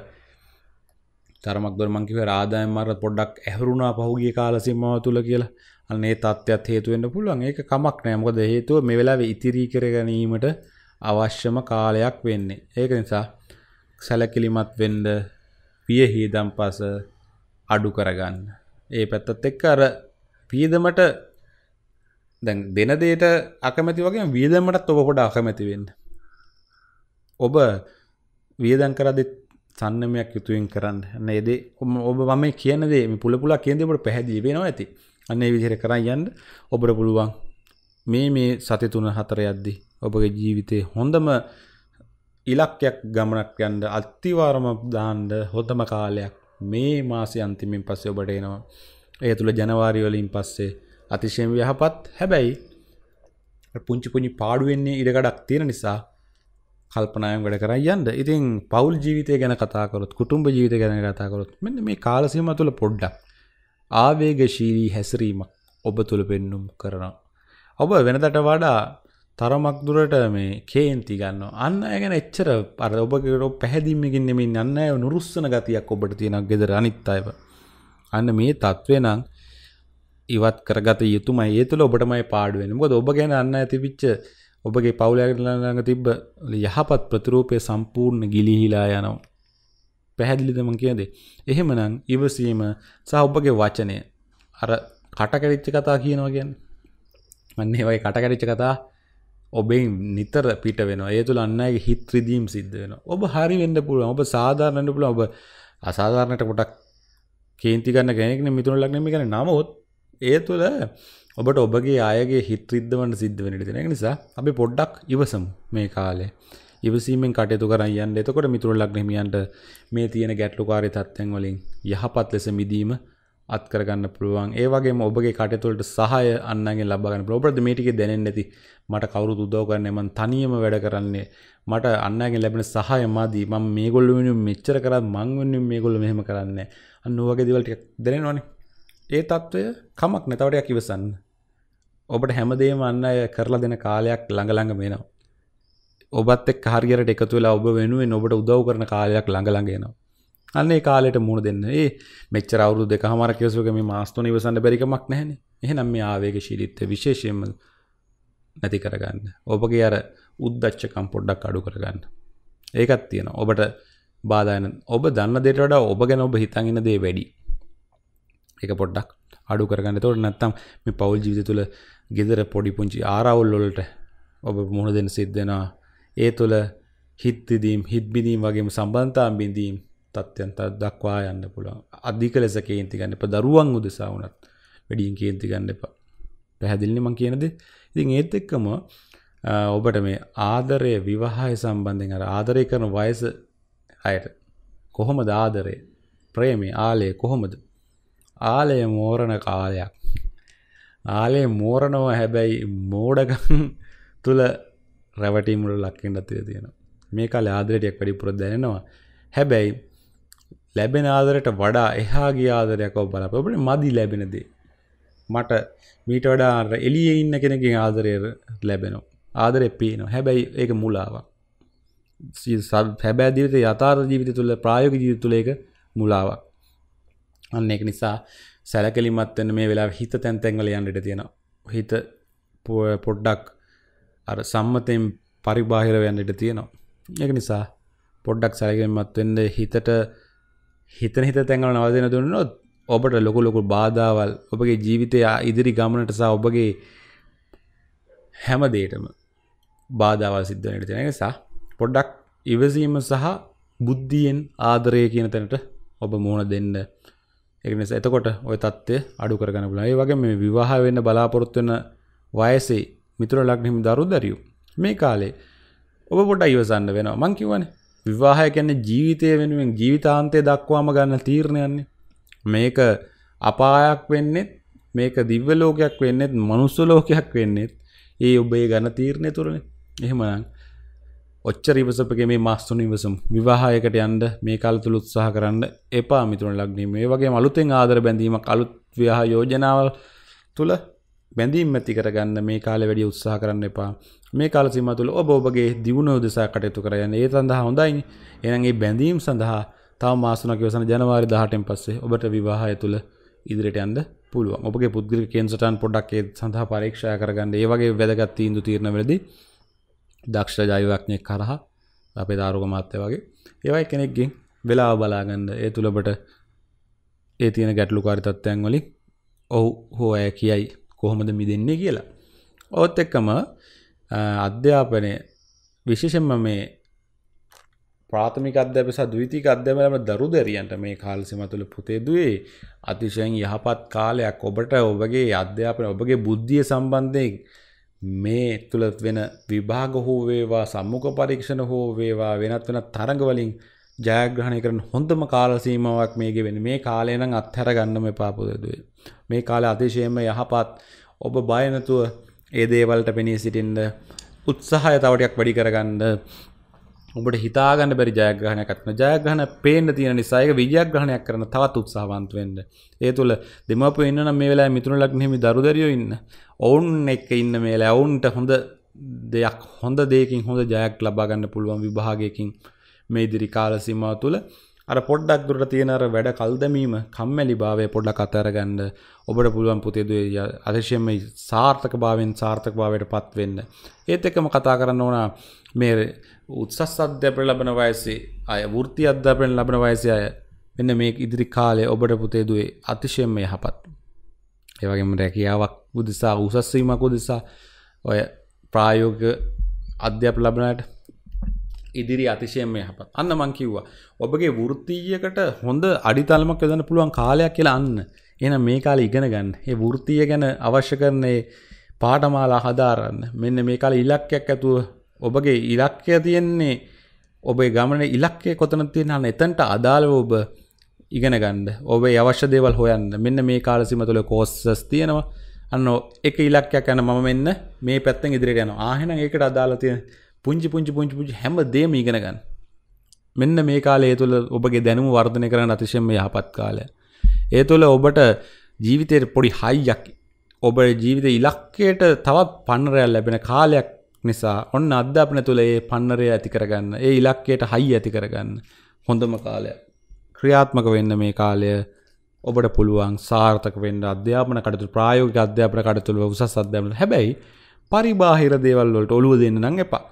තරමක්ද මංකිව රාදායම් මර පොඩ්ඩක් ඇහරුණා පහුගේ කාලසිම්මව තුළ කියලා අන්නේ තත්ත්වයක් හේතුවෙන්න්න පුළුවන් ඒක කමක් නෑ මොකද හේතුව මේ වෙලාව ඉතිරී කර ගැනීමට අවශ්‍යම කාලයක් වෙන්නේ ඒක නිසා සැලකිලිමත් වෙන්ඩ පියහිදම් පස අඩු කරගන්න ඒ පැත්තත් එක්ක අර පියදමට දැන් දෙන දේට අකමැති වගේ වියදමටත් ඔබ පොඩ අකමැතිවෙන්න ඔබ වියදන් කරදිත් සන්නමයක් යුතුයෙන් කරන්න න්න එදේ ඔබ මම කියනදේ පුළපුලා කියදෙට පැහැදිලි වෙනවා ඇති අන්නේ විදිර කරන්න යන්න ඔබට පුළුවන් මේ මේ සති තුන හතර යද්දි ඔබගේ ජීවිතය හොඳම ඉලක්කයක් ගමනක් යන්ඩ අත්තිවාරම දාන්ඩ හොතම කාලයක් මේ මාසි අන්තිමින් පස්සේ ඔබට එනවා ඒ තුළ ජනවාරිවලින් පස්සේ අතිශයෙන් යහපත් හැබැයි පුංචි පුංි පාඩුවෙන්නේ ඉඩකඩක් තියෙන නිසා කල්පනායම් වැඩ කර යන්න ඉතින් පවුල් ජීවිතය ගැන කතාකොත් කුටුම්ඹ ජීවිත ගැන කතාකොත් මෙන්න මේ කාලසීම තුළ පොඩ්ඩක් ආවේගශීලී හැසිරීමක් ඔබ තුළ පෙන්නුම් කරනවා. ඔබ වෙනදට වඩා තරමක් දුරට මේ කේන්ති ගන්න අන්න ඇගෙන එච්චර අර ඔබකරෝ පැහැදිීමකින් නෙමින් අන්න ඇය නුරුස්සන ගතියක් ඔබට තියෙනක් ගෙදර අනිත් අයව. අන්න මේ තත්ත්වේ නං ඉවත් කරගත යුතුමයි ඒ තුළ ඔබටමයි පාඩුවෙන ොද ඔබ ගැන අන්න ඇතිවිච්ච ඔබගේ පවුලෑගටලඟ තිබ්බ යහපත් ප්‍රතිරූපය සම්පූර්ණ ගිලිහිලා යනවා. පැහැදිලිදම කියද. එහෙමනං ඉවසීම සහ ඔබගේ වචනය අර කටකරිච්ච කතා කියනවා ගැන් මන්නේ වයි කටකරිච්ච කතා ඔබේ නිතර පිට වෙන ඒ තුළ අන්නගේ හිත්‍රදීම් සිද්ධ වෙන ඔබ හරි වෙන්න පුළුව ඔබ සාධාරණට පුළ ඔබ අසාධාරණයට කොටක් කේන්තිගන්න ගැනෙක්න මිතුරු ලක්නම ගැන නමුත් ඒ තුළ ඔබට ඔබගේ අයගේ හිත්‍රිද්ධවන්ට සිද්ධ වනිට දෙන නිසා අපි පොඩ්ඩක් ඉවසම් මේ කාලේ ඉවසීමෙන් කටයුතු කරයන්න එතකොට මිතුර ලක්නමියන්ට මේ තියෙන ගැටලුකාරය තත්ත්යන් වලින් යහපත් ලෙස මිදීම අත්කරගන්න පුළුවන් ඒවගේ ඔබගේ කටතුලට සහය අන්නගේ ලබගන්න ප්‍රෝපද මේටික දැනෙන් නැති මට කවරු දුදව කරන්න එමන් තනියම වැඩ කරන්නේ මට අන්නගේ ලැබෙන සහය මාදී මම මේගොල්ල වෙනු මෙච්චර කරත් මං වෙනු මේගොල්ල මෙහෙම කරන්න අන්න වගේ දිවල්ට දැනෙනවානේ ඒ තත්ත්වය කමක් නැතවටයක් ඉවසන්න ඔබට හැමදේම අන්න කරලා දෙන කාලයක් ළඟළඟ මේනවා. ඔබත් එක් හරියට එකතු වෙලා ඔබ වෙනුවෙන් ඔබට උදව් කරන කාලයක් ළඟළඟ එනවා. අන්න ඒ කාලයට මුණ දෙන්න. ඒ මෙච්චර අවුරුදු දෙකමාර කියසු එක මේ මාස් තුන ඉවසන්න බැරි කමක් නැහැනේ. එහෙනම් මේ ආවේගශීලීත්වය විශේෂයෙන්ම නැති කරගන්න. ඔබගේ අර උද්දච්චකම් පොඩ්ඩක් අඩු කරගන්න. ඒකත් තියෙනවා. ඔබට බාධා වෙන ඔබ දන්න දෙයට වඩා ඔබ ගැන ඔබ හිතන් ඉන්න දේ වැඩි. ඒක පොඩ්ඩක් අඩු කරගන්න. ඒතකොට නැත්තම් මේ පෞල් ජීවිතය තුළ ගෙදර පොඩි පුංචි ආරවුල්ලොලට ඔබ මුහුණ දෙන සිද්ධෙනවා ඒ තුළ හිත්තිදීම් හිත්බිදීම් වගේම සම්බන්තාම් බිඳීම් තත්ත්යන්ත දක්වා යන්න පුළුවන් අධික ලෙස කේන්ති ගන්න එප දරුවන් උදෙසා වුණත් වැඩියෙන් කේන්ති ගන්න එපා පැහැදිලිනි මං කියනද ඉතින් ඒත් එක්කම ඔබට මේ ආදරය විවාහය සම්බන්ධයෙන් අර ආදරය කරන වයස අයට කොහොමද ආදරය ප්‍රේමේ ආලය කොහොමද ආලය මෝරණ කාලයක් ආලේ මෝරණව හැබැයි මෝඩකම් තුළ රැවටීමට ලක්කෙන්ට තිය තියෙන මේ කාල ආදරටයක් වැඩි පුරොත් දැනෙනවා හැබැයි ලැබෙන ආදරට වඩා එහාගේ ආදරයක් ඔබ බලපොට මදි ලැබෙනදේ මට මීට වඩා එලිය ඉන්න කෙනකින් ආදරය ලැබෙනවා ආදරය පේන හැබැයි ඒක මුලාවක් හැබෑ ජීවිත යථාර ජීවිත තුළ ප්‍රායෝග ජීවිත තුළ එක මුලාවක් අන්න එක නිසා සැලකලිමත් වෙන්න මේ වෙලාව හිත තැන් තැන් වල යන්න ඉඩ තියෙනවා හිත පොඩ්ඩක් අර සම්මතයෙන් පරිබාහිර වෙන්න ඉඩ තියෙනවා ඒක නිසා පොඩ්ඩක් සැලකලිමත් වෙන්න හිතට හිතන හිත තැන් වල නවතින දුන්නොත් ඔබට ලොකු ලොකු බාධාවල් ඔබගේ ජීවිතය ඉදිරි ගමනට සහ ඔබගේ හැම දෙයකටම බාධාවල් සිද්ධ වෙන ඉඩ තියෙන නිසා පොඩ්ඩක් ඉවසීම සහ බුද්ධියෙන් ආදරය කියන තැනට ඔබ මුහුණ දෙන්න එකනිස එතකොට ඔය තත්ත්වය අඩු කරගන්න පුළුවන්. ඒ වගේම මේ විවාහ වෙන්න බලාපොරොත්තු වෙන වයසේ මිතුර ලග්නෙම දරු දරියෝ මේ කාලේ ඔබ පොඩ්ඩක් ඉවසන්න වෙනවා. මං කියවනේ විවාහය කියන්නේ ජීවිතය වෙනුවෙන් ජීවිතාන්තය දක්වාම ගන්න තීරණයන්නේ. මේක අපායක් වෙන්නේත් මේක දිව්‍ය ලෝකයක් වෙන්නේත් මනුස්ස ලෝකයක් වෙන්නේත් ඒ ඔබේ ගන්න තීරණය තුරනේ. එහෙමනම් ඔච්චර ඉවසපගේ මේ මස්තුන ඉවසම් විවාහයකට යන්ඩ මේ කල් තුළ උත්සාහ කරන්න එපා මිතුරන ලක්නී මේ වගේ මලුතෙන් ආදර බැඳීමක් අලුත් ව්‍යහ යෝජනාවල් තුළ බැඳීම් ඇති කරගන්න මේ කාල වැඩි උත්සාහ කරන්න එපා මේ කාල සිම තුළ ඔබ ඔබගේ දියුණ උදෙසා කටයුතු කරයන්න ඒ සඳහා හොඳයින් එනගේ බැඳීම් සඳහා තම මාසනක වසන ජනවාරි දහටෙන් පස්සේ ඔබට විවාහය තුළ ඉදිරිට යන්ද පුළුව ඔබගේ පුද්ගල කෙන්සටන් පොඩක් ඒ සඳහා පරීක්ෂය කරගන්න ඒ වගේ වැදගත්ති ඉදු තීරණ වෙලදී දක්ෂ ජයවක්නය කරහා අපේ දාරුක මත්තය වගේ ඒවයි කෙනෙක්ගින් වෙලා බලාගන්න ඒ තුළබට ඒ තියෙන ගැටලු කාරිතත්වයන් වලින් ඔහු හෝ ඇය කියයි කොහොමද මිදෙන්නේ කියලා. ඔත් එක්කම අධ්‍යාපනය විශේෂෙන්ම මේ ප්‍රාථමික අධ්‍යාපන සහ ද්විතීක අධ්‍යාපන ලැබෙන දරු දැරියන්ට මේ කාල සීමා තුළ පුතේ දුවේ අතිශයින් යහපත් කාලයක් ඔබට ඔබගේ අධ්‍යාපන ඔබගේ බුද්ධිය සම්බන්ධයෙන් මේ තුළ වෙන විභාග හෝ වේවා සම්මුඛ පරීක්ෂණ හෝ වේවා වෙනත් වෙනත් තරඟ වලින් ජයග්‍රහණය කරන හොඳම කාල සීමාවක් මේකේ වෙන්නේ මේ කාලය නම් අත්හැර ගන්නම එපා පුදුදුවේ මේ කාලේ අතිශයම යහපත් ඔබ බය නැතුව ඒ දේවල්ට පෙනී සිටින්න උත්සාහය තව ටිකක් වැඩි කරගන්න උඹට හිතාගන්න බැරි ජයග්‍රහණයක් අත්න ජයග්‍රහණ පේන්න තියෙන නිසා ඒක විජයග්‍රහණයක් කරන තවත් උත්සාහවන්ත වෙන්න. ඒ තුල දෙමාපියෝ ඉන්න නම් මේ වෙලාවේ මිතුරු ලග්නෙමි දරුදරියෝ ඉන්න. ඔවුන් එක්ක ඉන්න මේලා ඔවුන්ට හොඳ දෙයක් හොඳ දෙයකින් හොඳ ජයක් ලබා ගන්න පුළුවන් විභාගයකින් මේ ඉදිරි කාල සීමාව තුළ අර පොඩ්ඩක් දුරට තියෙන අර වැඩ කල්දමීම කම්මැලි භාවය පොඩ්ඩක් අතහැරගන්න ඔබට පුළුවන් පුතේ දුවේ අතිශයම සාර්ථක භාවයෙන් සාර්ථක භාවයට පත් වෙන්න. ඒත් එක්කම කතා කරන්න ඕන මේ උත්සස් අධ්‍යාපනය ලබන වයසේ අය වෘත්ති අධ්‍යාපනය ලබන වයසේ අය මෙන්න මේ ඉදිරි කාලේ ඔබට පුතේ දුවේ අතිශයම යහපත්. ඒ වගේම රැකියාවක් උදෙසා උසස් වීමක් උදෙසා ඔය ප්‍රායෝගික අධ්‍යාපන ලබනාට ඉදිරි අතිශයම යහපත්. අන්න මං කිව්වා. ඔබගේ වෘත්තීයකට හොඳ අඩිතලමක් යොදන්න පුළුවන් කාලයක් කියලා අන්න. එහෙනම් මේ කාලේ ඉගෙන ගන්න. ඒ වෘත්තීය ගැන අවශ්‍ය කරන පාඨමාලා හදාරන්න. මෙන්න මේ කාලේ ඉලක්කයක් ඇතුව ඔබගේ ඉලක්කය තියෙන්නේ ඔබේ ගමනේ ඉලක්කය කොතන තියෙනවා එතනට අදාළව ඔබ ඉගෙන ගන්න. ඔබේ අවශ්‍ය දේවල් හොයන්න. මෙන්න මේ කාල සීම තුළ කෝර්සස් තියෙනවා. අන්න එක ඉලක්කයක් යන මම මෙන්න මේ පැත්තෙන් ඉදිරියට යනවා. ආ එහෙනම් ඒකට අදාළ තියෙන පුංචි පුංචි පුංචි පුංචි හැම දේම ඉගෙන ගන්න. මෙන්න මේ කාලේ ඒ තුළ ඔබගේ දැනුම වර්ධනය කරන අතිශයම යහපත් කාලය. ඒ තුළ ඔබට ජීවිතයට පොඩි හයියක් ඔබ ජීවිත ඉලක්කයට තවත් පන්නරයක් ලැබෙන කාලයක් නිසා ඔන්න අධ්‍යාපන තුළ ඒ පන්නරය ඇති කරගන්න. ඒ ඉලක්කයට හයි ඇති කරගන්න. හොඳම කාලය. ක්‍රියාත්මක වෙන්න මේ කාලය ඔබට පුළුවන් සාර්ථක වෙන්න අධ්‍යාපන කටතු ප්‍රායෝගික අධ්‍යාපන කටතුළ උසස් අධ්‍යාපන හැබැයි පරිබාහිර දේවල් වලට ඔළුව දෙන්න නම් එපා.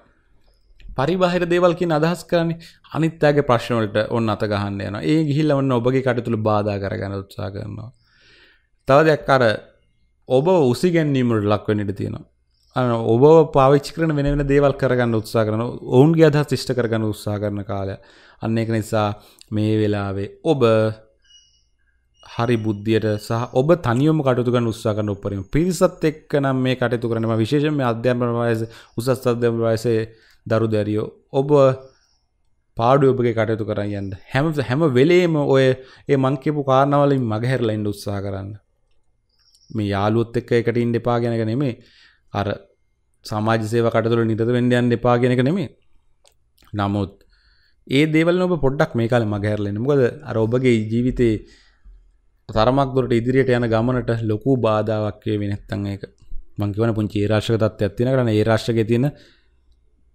පරිබාහිර දේවල් කියන අදහස් කරන්නේ අනිත් අයගේ ප්‍රශ්න වලට ඔන්න අත ගහන්න යනවා. ඒ ගිහිල්ලා ඔන්න ඔබගේ කටතුළු බාධා කරගන්න උත්සාහ කරනවා. තව දෙයක් අර ඔබ උසිගැන්වීමට ලක් වෙන්න ඉඩ තියෙනවා. ඔබ පාවිච්චි කරන වෙන වෙන දේවල් කරගන්න උත්සා කරන ඔවුන්ගේ අදහස් ශිෂ්ට කරගන්න උත්සා කරන කාලය අන්න එක නිසා මේ වෙලාවේ ඔබ හරි බුද්ධියට සහ ඔබ තනියම කටයුතු කරන්න උත්සා කරන උපරිම පිරිසත් එක්ක නම් මේ කටයුතු කරනවා විශේෂයෙන්ම අධ්‍යාපන වයස උසස් අධ්‍යාපන වයසේ දරු දැරියෝ ඔබ පාඩු ඔබගේ කටයුතු කරන්න යන්න හැම හැම වෙලේම ඔය ඒ මංකිපු කාරණවලින් මගහැරලයින්ඩ උත්සා කරන්න මේ යාලුත් එක්ක එකට ඉන් දෙපා ගැනක නෙමේ අර සමාජ සේව කටතුළ නිතත වෙන්ඩයන් දෙපා ගෙනක නෙමේ නමුත් ඒ දේවල් ඔබ පොඩ්ඩක් මේ කාල මගහැරලෙන මොකද අර ඔබගේ ජීවිතේ තරමක් දුරට ඉදිරියට යන ගමනට ලොකු බාධාවක්කේ වෙනැත්තන් එක මංකිවන පුංචි ඒරාශ්ක තත්ත්වයක් තින කරන ඒරාශ්ක තියෙන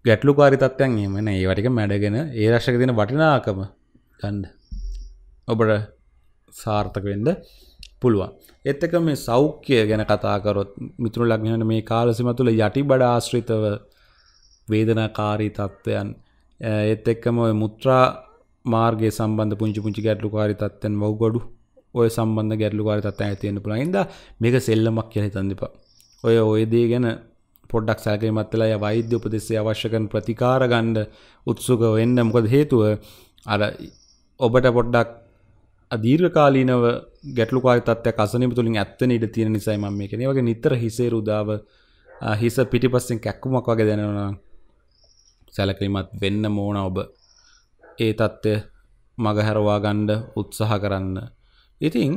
ගැටලුකාරි තත්ත්වයන් එමන ඒ වටික මැඩගෙන ඒ රශක තින වටිනාකම ගන්ඩ ඔබට සාර්ථකවෙඩ පුළුවන් එත්තක මේ සෞඛ්‍යය ගැන කතාකරොත් මිතුරු ලක්මට මේ කාලසිම තුළ යටි බඩ ආශ්‍රිතව වේදනාකාරී තත්ත්වයන් එත් එක්කම ඔය මුත්‍රා මාර්ගය සම්බන්ධ පුංචි පුංචි ගැටලුකාරි තත්වයන් වව් ගොඩු ඔය සම්බන්ධ ගැටලුකාරි තත්ත්වයන් ඇතිවෙන්න පුළුවන් ඉඳ මේක සෙල්ලමක් කියලා හිතන්න එපා ඔය ඔය දේ ගැන පොඩ්ඩක් සැලකිලිමත්ලා ය වෛද්‍ය උපදෙස්සේ අවශ්‍ය කරන ප්‍රතිකාර ගන්න උත්සුක වෙන්න මොකද හේතුව අර ඔබට පොඩ්ඩක් අදීර්ඝකාලීනව ගැටලුකාරී තත්ත්වයක් අසනීප තුලින් ඇත්තෙන ඉඩ තියෙන නිසායි මම මේ කියන්නේ. වගේ නිතර හිසේ රුදාව හිස පිටිපස්සෙන් කැක්කුමක් වගේ දැනෙනවා නම් සැලකිලිමත් වෙන්න ඕන ඔබ. ඒ தත්ත්වය මගහැරවා ගන්න උත්සාහ කරන්න. ඉතින්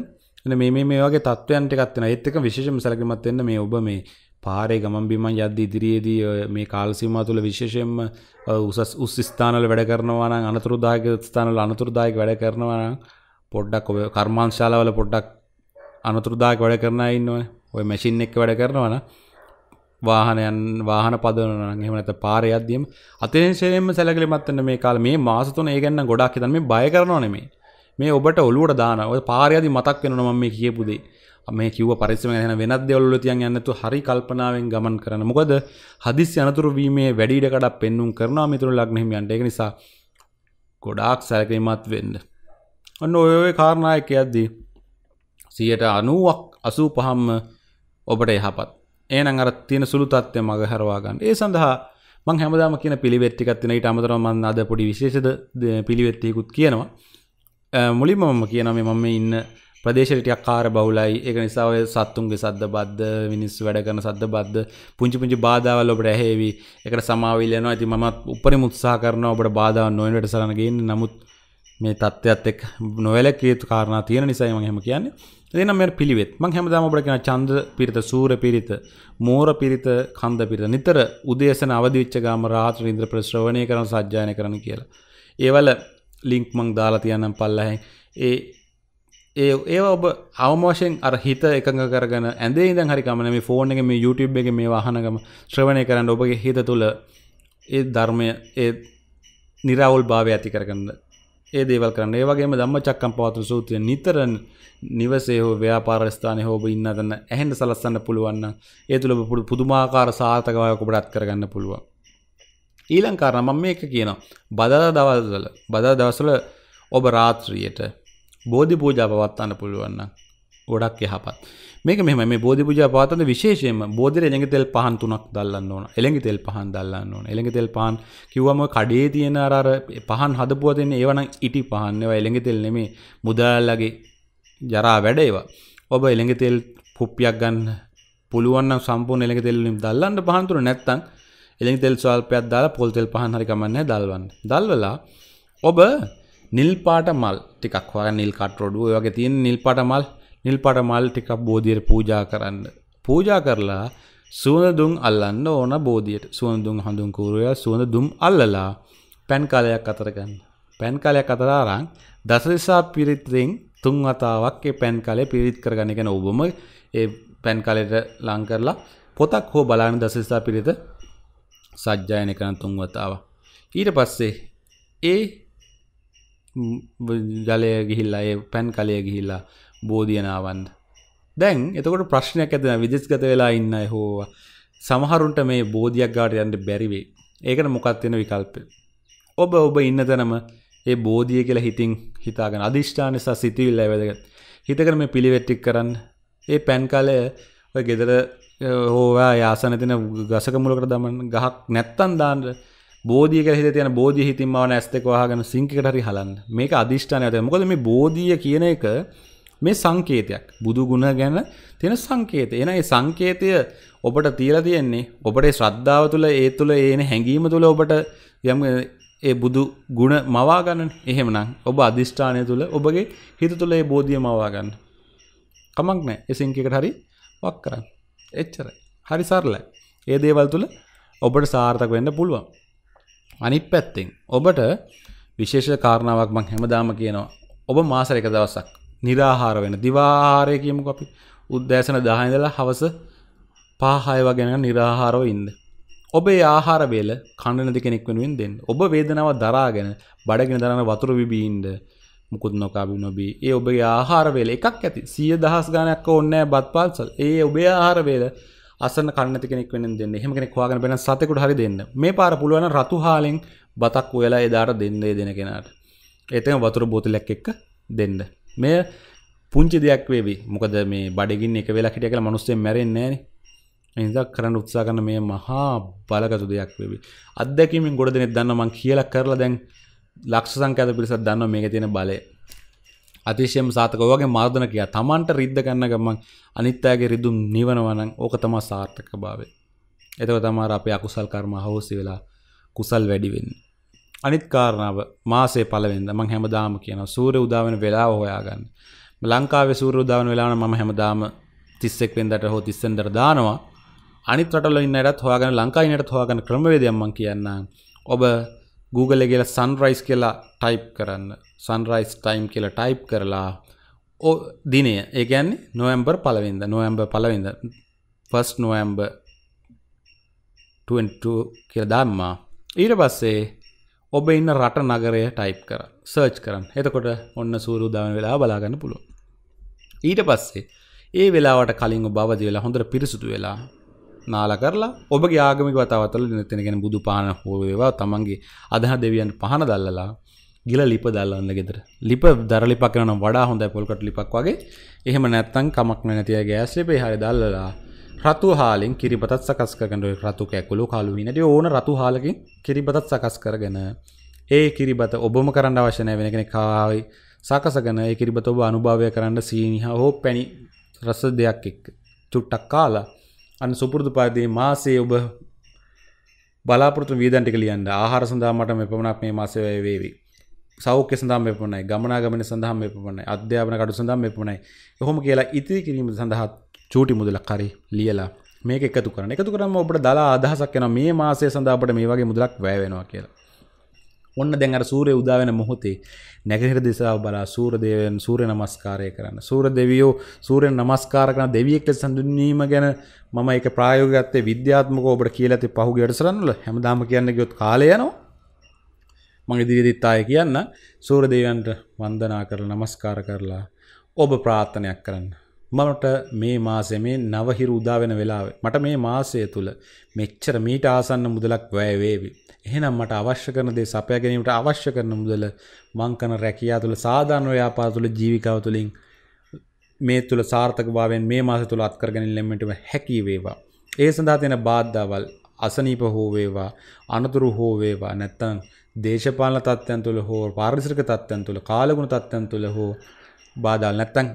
එන මේ මේ මේ වගේ තත්ත්වයන් ටිකක් තියෙනවා. ඒත් එක විශේෂම සැලකිලිමත් වෙන්න මේ ඔබ මේ පාරේ ගමන් බිමන් යද්දි ඉදිරියේදී මේ කාල්සිීමා තුළ විශේෂයෙන්ම උසස් උස් ස්ථානල වැඩ කරනවාන අනතුරුදායක ස්ථානල අනතුරදායක වැඩ කරනවාන පොඩ්ඩක් ඔය කර්මාංශාලාවල පොඩ්ඩක් අනතුරුදායක වැඩ කරන ඉන්නව ඔය මැසින් එක්ක වැඩ කරනවන වාහනයන් වාහන පදවන හෙමනත පාර අදීම අතිශයෙන්ම සැලකලි මත්තන්න මේ කාල මේ මාසතුන ඒ ගන්න ගොඩක් හිතන් මේ බය කරනවා නෙමේ මේ ඔබට ඔලුවට දාන ඔය පාරයදි මතක් වෙනවා මම කියපුදේ මේ කිව පරිස්සම ගැන වෙනත් දෙවල්ල තියන් යන්නතු හරි කල්පනාවෙන් ගමන් කරන මොකද හදිසි අනතුරු වීමේ වැඩිඩ කඩක් පෙන්නුම් කරනවා මිතුරු ලග්නහිමියන්ට ඒක නිසා ගොඩාක් සැලකිලිමත් වෙන්න. ඔන්න ඔය ඔය කාරණා එක යද්දී 90ක් 85ම ඔබට යහපත්. එහෙනම් අර තියෙන සුළු තත්ත්වය මග හරවා ගන්න. ඒ සඳහා මං හැමදාම කියන පිළිවෙත් ටිකක් තියෙන ඊට අමතරව මම අද පොඩි විශේෂ පිළිවෙත් ටිකකුත් කියනවා. මුලින්ම මම කියනවා මේ මම ඉන්න ප්‍රදේශටයක් කාර බවුලයි එක නිසාව සත්තුන්ගේ සද්ද බද්ධ මිනිස් වැඩ කරන සද්ද බද්ධ පුංචි පුංචි බාධාවල් ඔබට ඇහේවි එකට සමාවිල්ලනවා ඇති මත් උපරි මුත්සා කරන ඔබට බාධාව නොවැට සරනගෙන් නමුත් මේ තත්ත්වත් එක් නොවැල ක්‍රියතු කාරණ තියෙන නිසාම හෙම කියන්න දෙන මෙ පිළිවෙත් මං හැමදාම ඔබට කියෙන චන්ද පිරිත සූර පිරිත මෝර පිරිත කන්ද පිරිත නිතර උදේසන අවදිවිච්ච ගාම රාත්‍ර ඉන්ද්‍ර ප්‍රශ්‍රවණය කරන සජ්ජායන කරන කියලා. ඒවල ලිංක් මං දාලා තියන්නම් පල්ලහැ ඒ ඒ ඒ ඔබ අවමෝෂෙන් අර හිත එකඟ කරගන ඇදේ ඉඳන් හරිකමන මේ ෆෝන් එක මේ YouTube එක මේ වාහනගම ශ්‍රවණය කරන්න ඔබගේ හිත තුළ ඒ ධර්මය ඒ නිරවුල් භාවය ඇති කරගන්න ඒ දේවල් කරන්න ඒ වගේම ධම්ම චක්කම් පවතුන සූත්‍රය නිතරන් නිවසේ හෝ ව්‍යාපාර ස්ථානයේ හෝ ඔබ ඉන්න තැන ඇහෙන්න සලස්සන්න පුළුවන් නම් ඒ තුළ ඔබ පුදුමාකාර සාර්ථකතාවක් ඔබට අත්කරගන්න පුළුවන් ඊළඟ කාරණා මම මේක කියනවා බදාදා දවස්වල බදාදා දවස්වල ඔබ රාත්‍රියට බෝධි පූජා පවත්වන්න පුළුවන් නම් ගොඩක් යහපත්. මේක මෙහෙම මේ බෝධි පූජා පවත්වන විශේෂයෙන්ම බෝධිර එළඟ තෙල් පහන් තුනක් දල්ලන්න ඕන. එළඟ තෙල් පහන් දල්ලන්න ඕන. එළඟ තෙල් පහන් කිව්වම කඩේ තියෙන අර අර පහන් හදපුවා තියෙන ඒවා නම් ඉටි පහන්. ඒවා එළඟ තෙල් නෙමේ. මුදලාලගේ ජරා වැඩ ඒවා. ඔබ එළඟ තෙල් පුප්පියක් ගන්න පුළුවන් නම් සම්පූර්ණ එළඟ තෙල් වලින් දල්ලන්න පහන් තුන නැත්තම් එළඟ තෙල් ස්වල්පයක් දාලා පොල් තෙල් පහන් හරි කමන්නේ දල්වන්න. දල්වලා ඔබ නිල් පාට මල් ටිකක් වගේ නිල් කට රොඩු ඔය වගේ තියෙන නිල් පාට මල් නිල් පාට මල් ටිකක් බෝධියට පූජා කරන්න. පූජා කරලා සුවඳ දුම් අල්ලන්න ඕන බෝධියට. සුවඳ දුම් හඳුන් කූරය සුවඳ දුම් අල්ලලා පැන් කාලයක් අතර ගන්න. පැන් කාලයක් අතර අරන් දසදෙසා පිරිත්‍රෙන් තුන් වතාවක් ඒ පැන් කාලය පිරිත් කරගන්න. කියන්නේ ඔබම ඒ පැන් කාලයට ලං කරලා පොතක් හෝ බලන දසදෙසා පිරිත සජ්ජායනය කරන තුන් වතාවක්. ඊට පස්සේ ඒ ජලය ගිහිල්ලා ඒ පැන් කලය ගිහිල්ලා බෝධියනාවන්ද. දැන් එතකොට ප්‍රශ්නයක් ඇතින විදිස්ගත වෙලා ඉන්න හෝ සමහරුන්ට මේ බෝධියක් ගාට යන්න බැරිවේ ඒකට මොකක්වෙන විකල්ප. ඔබ ඔබ ඉන්න තැනම ඒ බෝධිය කියලා හිතින් හිතාගෙන අධිෂ්ඨාන නිසා සිතිවිල්ල වැදගත්. හිතකර මේ පිළිවෙට්ටික් කරන්න ඒ පැන් කාලය ඔය ගෙදර හෝවා යාසන තින ගසක මුලකට දමන් ගහක් නැත්තන් දාන්නට බෝධියක හිත තියෙන බෝධිය හිතින් මාව නැස් දෙක වහගෙන සිංක් එකට හරි හලන්න. මේක අදිෂ්ඨානය තමයි. මොකද මේ බෝධිය කියන එක මේ සංකේතයක්. බුදු ගුණ ගැන තියෙන සංකේතය. එහෙනම් මේ සංකේතය ඔබට තියලා තියෙන්නේ ඔබට ශ්‍රද්ධාව තුළ ඒ තුළ ඒන හැඟීම තුළ ඔබට යම් ඒ බුදු ගුණ මවා ගන්න. එහෙමනම් ඔබ අදිෂ්ඨානය තුළ ඔබගේ හිත තුළ ඒ බෝධිය මවා ගන්න. කමක් නැහැ. ඒ සිංක් එකට හරි වක් කරන්න. එච්චරයි. හරි සරලයි. ඒ දේවල් තුළ ඔබට සාර්ථක වෙන්න පුළුවන්. අනිත් පැත්තෙන් ඔබට විශේෂ කාරණාවක් මං හැමදාම කියනවා ඔබ මාසර එක දවසක් නිරාහාර වෙන දිවාහාරය කියමුක අපි උද්දෑසන දහයිඳලා හවස පාහායව ගැන නිරාහාරව ඉන්න. ඔබේ ආහාර වේල කණ්ඩනති කෙනෙක් වෙනුවෙන් දෙන්න. ඔබ වේදනාව දරාගෙන බඩගෙන දරන වතුර විබීන්ද මුකුත් නොකාබි නොබී ඒ ඔබේ ආහාර වේල එකක් ඇති සිය දහස් ගණයක් ඕන්නෑ බත් පාල්සල් ඒ ඔබේ ආහාර වේල අසන්න කන්නති කෙනෙක් වෙන දෙන්න එහෙම කෙනෙක් හොයාගෙන වෙන සතෙකුට හරි දෙන්න මේ පාර පුළුවන් රතු හාලෙන් බතක් ඔයලා එදාට දෙන්නේ දෙන කෙනාට ඒතම වතුර බෝතලයක් එක්ක දෙන්න මේ පුංචි දෙයක් වේවි මොකද මේ බඩගින් එක වෙලා හිටිය කියලා මිනිස්සු මැරෙන්නේ නැහැ නේද කරන්න උත්සාහ කරන මේ මහා බලගතු දෙයක් වේවි අත්දැකීමෙන් ගොඩ දෙනෙක් දන්නවා මං කියලා කරලා දැන් ලක්ෂ සංඛ්‍යාත පිරිසක් දන්නවා මේකේ තියෙන බලය අතිශයම සාතක වගේ මර්ධන කියා තමන්ට රිද්ධ ගන්න ගමන් අනිත්‍යගේ රිදුම් නිවනවනම් ඕක තමයි සාර්ථක භාවය. එතකොට තමයි අපේ අකුසල් කර්ම අහෝසි වෙලා කුසල් වැඩි වෙන්නේ. අනිත් කාරණාව මාසේ පළවෙනිදා මම හැමදාම කියනවා සූර්ය උදා වෙන වෙලාව හොයාගන්න. ලංකාවේ සූර්ය උදා වෙන වෙලාව නම් මම හැමදාම 31 වෙනිදාට හෝ 30 වෙනිදාට දානවා. අනිත් රටවල ඉන්න අයත් හොයාගන්න ලංකාවේ ඉන්න අයත් හොයාගන්න ක්‍රමවේදයක් මම කියන්නම්. ඔබ Google එකේ කියලා sunrise කියලා type කරන්න. සන්රයිස් ටයිම් කියලා ටයිප් කරලා දිනය ඒගැන්නේ නොවම්බර් පලවෙද නොවම්බ පලවෙද පස් නොවම්බ කියල දම්මා ඊට පස්සේ ඔබ ඉන්න රට නගරය ටයිප් කර සර්ච් කරන්න එතකොට ඔන්න සූරුදාන වෙලා බලාගන්න පුළුව ඊට පස්සේ ඒ වෙලාට කලින් බවදි වෙලා හොඳට පිරිසුතු වෙලා නාල කරලා ඔබගේ ආගමික වතාවතල නැතිනගෙන බුදු පාන හෝවේවා තමන්ගේ අදහ දෙවියන් පහන දල්ලලා ගිල ලිප දල්ලන්න ගෙදර ලිප දර ලිපක් නම් වඩා හොඳ පොල්කට ලිපක් වගේ එහෙම නැත්තං කමක් නැතිය ගෑස්ලිපේ හරි දල්ලලා රතු හාලින් කිරිබතත් සකස් කරගට රතු කැකුළු කලු නට ඕන රතු හාලකින් කිරිබතත් සකස් කරගෙන ඒ කිරිබත ඔබම කරන්න අවශ්‍යනය වෙන කෙන කාවයි සකසගන ඒ කිරිබත ඔබ අනුභාවය කරන්න සීනිහ හෝ පැණි රස දෙයක් එක් චුට්ටක් කාලා අන් සුපුරදු පාදේ මාසේ ඔබ බලාපොරතු වීදන්ටික ලියන්න ආහාර සඳහා මට මෙපමණක් මේ මාසය වේවී සෞඛ්‍ය සඳහම් එපමණයි ගමනාගමන සඳහම් එපමණයි අධ්‍යාපන කඩු සඳහම් එපමණයි හොම කියලා ඉතිරි කිරීම සඳහත් චූටි මුදලක් කරි ලියලා මේක එකතු කරන එකතු කරම ඔබට දලා අදහසක් යන මේ මාසය සඳහපට මේ වගේ මුදලක් වැෑවෙනවා කියලා ඔන්න දැන් අර සූරය උදාවෙන මොහොතේ නැගහිර දිසාව බලා සූරදේවයන් සූරය නමස්කාරය කරන්න සූර දෙවියෝ සූරෙන් නමස්කාර කරන දෙවියෙක්ට සඳුන්වීම ගැන මම එක ප්‍රායෝගත්තේ විද්‍යාත්මක ඔබට කියලති පහු ගඩසරන්නල හැමදාම කියන්න ගයොත් කාලයනවා මං ඉදිරිදිත් ආය කියන්න සූරදේවන්ට වන්දනා කරලා නමස්කාර කරලා ඔබ ප්‍රාර්ථනයක් කරන්න. මට මේ මාසය මේ නවහිරු උදා වෙන වෙලාවේ මට මේ මාසය තුළ මෙච්චර මීට ආසන්න මුදලක් වැය වේවි. එහෙනම් මට අවශ්‍ය කරන දේ සපයා ගැනීමට අවශ්‍ය කරන මුදල මං කරන රැකියාව තුළ සාධාරණ ව්‍යාපාර තුළ ජීවිකාව තුළින් මේ තුළ සාර්ථකභාවයෙන් මේ මාස තුළ අත්කරගෙන ලෙමටම හැකි වේවා. ඒ සඳහා තියෙන බාධාවල් අසනීප හෝ වේවා අනතුරු හෝ වේවා නැත්තම් දේශපාලන තත්ත්වයන් තුළ හෝ පාරිසරික තත්ත්වයන් තුළ කාලගුණ තත්ත්වයන් තුළ හෝ බාධාවල් නැත්තම්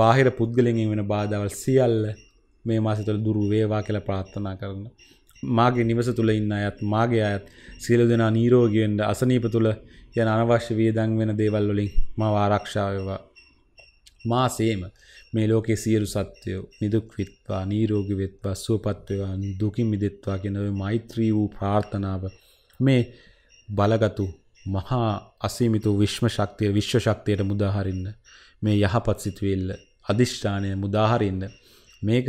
බාහිර පුද්ගලයන්ගෙන් වෙන බාධාවල් සියල්ල මේ මාසය තුළ දුරු වේවා කියලා ප්‍රාර්ථනා කරන මාගේ නිවස තුළ ඉන්න අයත් මාගේ අයත් සියලු දෙනා නිරෝගී වෙන්න අසනීප තුළ යන අනවශ්‍ය වියදම් වෙන දේවල් වලින් මාව ආරක්ෂා වේවා මාසෙම මේ ලෝකයේ සියලු සත්වයෝ නිදුක් විත්වා නිරෝගී වෙත්වා සුවපත් වේවා දුකින් මිදෙත්වා කියන මේ මෛත්‍රී වූ ප්‍රාර්ථනාව මේ බලගතු මහා අසීමිත විශ්ම ශක්තිය විශ්ව ශක්තියට මුදාහරින්න මේ යහපත් සිතුවිල්ල අදිෂ්ඨානය මුදාහරින්න මේක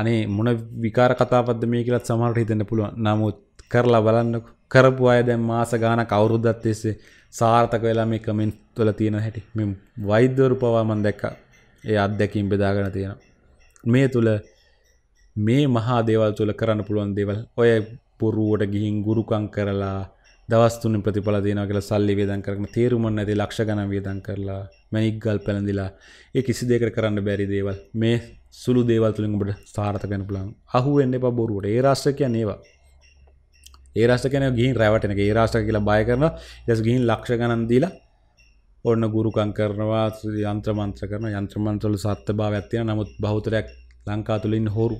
අනේ මොන විකාර කතාවක්ද මේ කියලාත් සමහරට හිතෙන්න පුළුවන්. නමුත් කරලා බලන්නකො. කරපු අය දැන් මාස ගානක් අවුරුද්දක් තිස්සේ සාර්ථක වෙලා මේ කමෙන්ට් වල තියෙන හැටි. මේ වෛද්‍යවරු පවා මම දැක්කා. ඒ අත්දැකීම් බෙදාගෙන තියෙනවා. මේ තුල මේ මහා දේවල් තුල කරන්න පුළුවන් දේවල් ඔය පුරුවට ගිහින් ගුරුකම් කරලා දවස්තුන ප්‍රතිඵල දෙනවා කියලා සල්ලි වේදන් කරන තේරුමන් නැති ලක්ෂ ගණන් වේදන් කරලා මැණික්ගල් පැලඳිලා ඒ කිසි දෙයකට කරන්න බැරි දේවල් මේ සුළු දේවල් තුලින් ඔබට සාර්ථක වෙන්න පුළුවන් අහු වෙන්න එපා බොරුවට ඒ රාෂ්ට්‍ර කියන්නේ ඒවා ඒ රාෂ්ට්‍ර කියන්නේ ගිහින් රැවටෙන එක ඒ රාෂ්ට්‍ර කියලා බය කරනවා ඊට පස්සේ ගිහින් ලක්ෂ ගණන් දීලා ඔන්න ගුරුකම් කරනවා යන්ත්‍ර මන්ත්‍ර කරන යන්ත්‍ර මන්ත්‍රවල සත්‍යභාවයක් තියෙනවා නමුත් බහුතරයක් ලංකාව තුල ඉන්න හොරු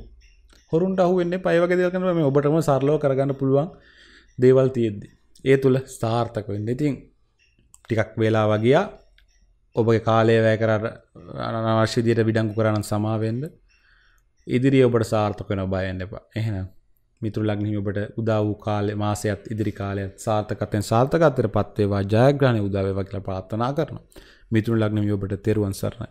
හොරුන්ට අහු වෙන්න එපා ඒ වගේ දේවල් කරනවා මේ ඔබටම සරලව කරගන්න පුළුවන් දේවල් තියෙද්දි ඒ තුළ ස්ථාර්ථක වෙන්න ඉතින් ටිකක් වෙලා වගිය ඔබගේ කාලය වැය කර අනවශ්‍ය විදියට විඩංගු කරන්න සමාවෙන්න ඉදිරි ඔබට සාර්ථක වෙන බයෙන් එපා එහෙනම් මිතුරු ලග්නෙහි ඔබට උදා වූ කාලේ මාසයත් ඉදිරි කාලයත් සාර්ථකත්වයෙන් සාර්ථකත්වයට පත් වේවා ජයග්‍රහණය උදා වේවා කියලා ප්‍රාර්ථනා කරනවා මිතුරු ලග්නෙහි ඔබට තෙරුවන් සරණයි